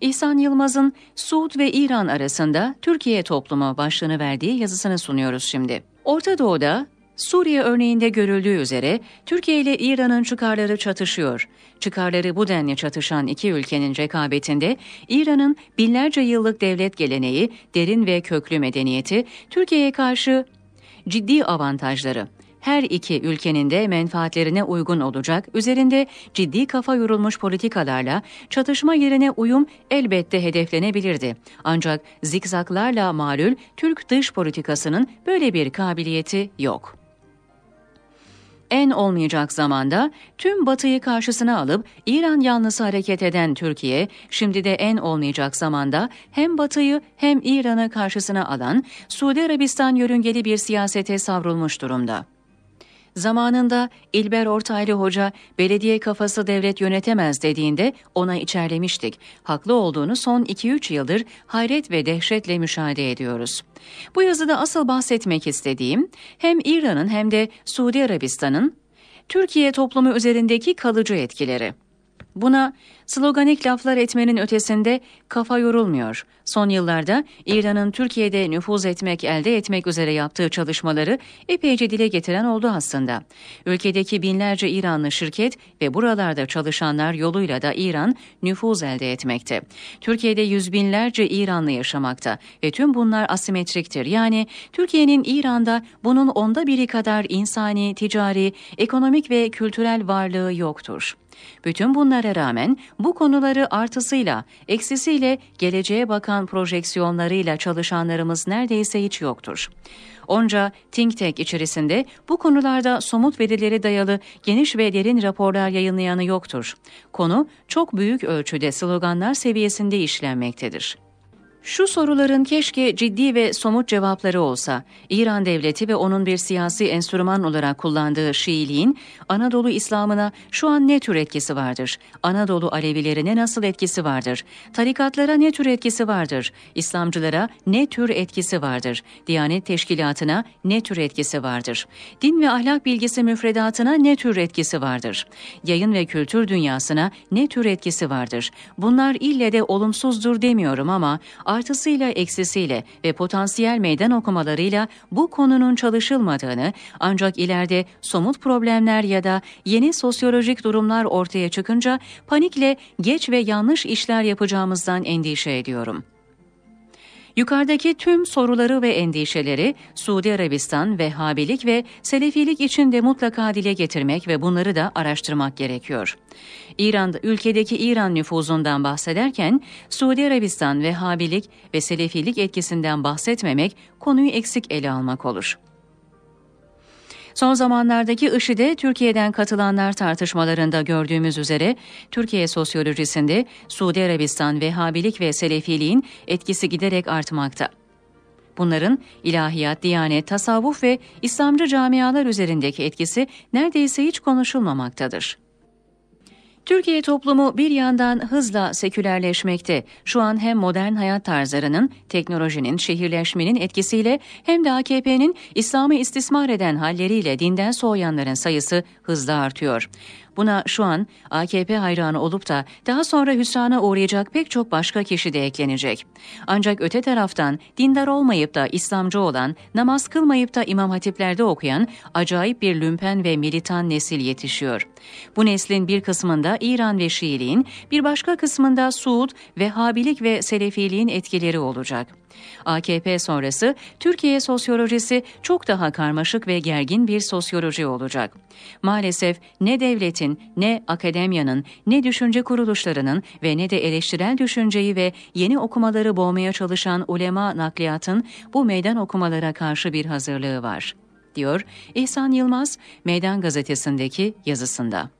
İhsan Yılmaz'ın Suud ve İran arasında Türkiye toplumu başlığını verdiği yazısını sunuyoruz şimdi. Orta Doğu'da Suriye örneğinde görüldüğü üzere Türkiye ile İran'ın çıkarları çatışıyor. Çıkarları bu denli çatışan iki ülkenin rekabetinde İran'ın binlerce yıllık devlet geleneği, derin ve köklü medeniyeti Türkiye'ye karşı ciddi avantajları her iki ülkenin de menfaatlerine uygun olacak, üzerinde ciddi kafa yorulmuş politikalarla çatışma yerine uyum elbette hedeflenebilirdi. Ancak zikzaklarla malül Türk dış politikasının böyle bir kabiliyeti yok.'' en olmayacak zamanda tüm Batı'yı karşısına alıp İran yanlısı hareket eden Türkiye, şimdi de en olmayacak zamanda hem Batı'yı hem İran'ı karşısına alan Suudi Arabistan yörüngeli bir siyasete savrulmuş durumda. Zamanında İlber Ortaylı Hoca belediye kafası devlet yönetemez dediğinde ona içerlemiştik. Haklı olduğunu son 2-3 yıldır hayret ve dehşetle müşahede ediyoruz. Bu yazıda asıl bahsetmek istediğim hem İran'ın hem de Suudi Arabistan'ın Türkiye toplumu üzerindeki kalıcı etkileri. Buna sloganik laflar etmenin ötesinde kafa yorulmuyor. Son yıllarda İran'ın Türkiye'de nüfuz etmek, elde etmek üzere yaptığı çalışmaları epeyce dile getiren oldu aslında. Ülkedeki binlerce İranlı şirket ve buralarda çalışanlar yoluyla da İran nüfuz elde etmekte. Türkiye'de yüz binlerce İranlı yaşamakta ve tüm bunlar asimetriktir. Yani Türkiye'nin İran'da bunun onda biri kadar insani, ticari, ekonomik ve kültürel varlığı yoktur. Bütün bunlara rağmen bu konuları artısıyla, eksisiyle, geleceğe bakan projeksiyonlarıyla çalışanlarımız neredeyse hiç yoktur. Onca think tank içerisinde bu konularda somut verileri dayalı geniş ve derin raporlar yayınlayanı yoktur. Konu çok büyük ölçüde sloganlar seviyesinde işlenmektedir. Şu soruların keşke ciddi ve somut cevapları olsa, İran devleti ve onun bir siyasi enstrüman olarak kullandığı Şiiliğin Anadolu İslam'ına şu an ne tür etkisi vardır? Anadolu Alevilerine nasıl etkisi vardır? Tarikatlara ne tür etkisi vardır? İslamcılara ne tür etkisi vardır? Diyanet teşkilatına ne tür etkisi vardır? Din ve ahlak bilgisi müfredatına ne tür etkisi vardır? Yayın ve kültür dünyasına ne tür etkisi vardır? Bunlar ille de olumsuzdur demiyorum ama artısıyla eksisiyle ve potansiyel meydan okumalarıyla bu konunun çalışılmadığını ancak ileride somut problemler ya da yeni sosyolojik durumlar ortaya çıkınca panikle geç ve yanlış işler yapacağımızdan endişe ediyorum. Yukarıdaki tüm soruları ve endişeleri Suudi Arabistan, Vehhabilik ve Selefilik içinde mutlaka dile getirmek ve bunları da araştırmak gerekiyor. İran, ülkedeki İran nüfuzundan bahsederken Suudi Arabistan, Vehhabilik ve Selefilik etkisinden bahsetmemek konuyu eksik ele almak olur. Son zamanlardaki IŞİD'e Türkiye'den katılanlar tartışmalarında gördüğümüz üzere Türkiye sosyolojisinde Suudi Arabistan Vehhabilik ve Selefiliğin etkisi giderek artmakta. Bunların ilahiyat, diyanet, tasavvuf ve İslamcı camialar üzerindeki etkisi neredeyse hiç konuşulmamaktadır. Türkiye toplumu bir yandan hızla sekülerleşmekte. Şu an hem modern hayat tarzlarının, teknolojinin, şehirleşmenin etkisiyle hem de AKP'nin İslam'ı istismar eden halleriyle dinden soğuyanların sayısı hızla artıyor. Buna şu an AKP hayranı olup da daha sonra hüsrana uğrayacak pek çok başka kişi de eklenecek. Ancak öte taraftan dindar olmayıp da İslamcı olan, namaz kılmayıp da imam hatiplerde okuyan acayip bir lümpen ve militan nesil yetişiyor. Bu neslin bir kısmında İran ve Şiiliğin, bir başka kısmında Suud, Vehhabilik ve Selefiliğin etkileri olacak. AKP sonrası Türkiye sosyolojisi çok daha karmaşık ve gergin bir sosyoloji olacak. Maalesef ne devletin, ne akademiyanın, ne düşünce kuruluşlarının ve ne de eleştirel düşünceyi ve yeni okumaları boğmaya çalışan ulema nakliyatın bu meydan okumalara karşı bir hazırlığı var, diyor İhsan Yılmaz Meydan Gazetesi'ndeki yazısında.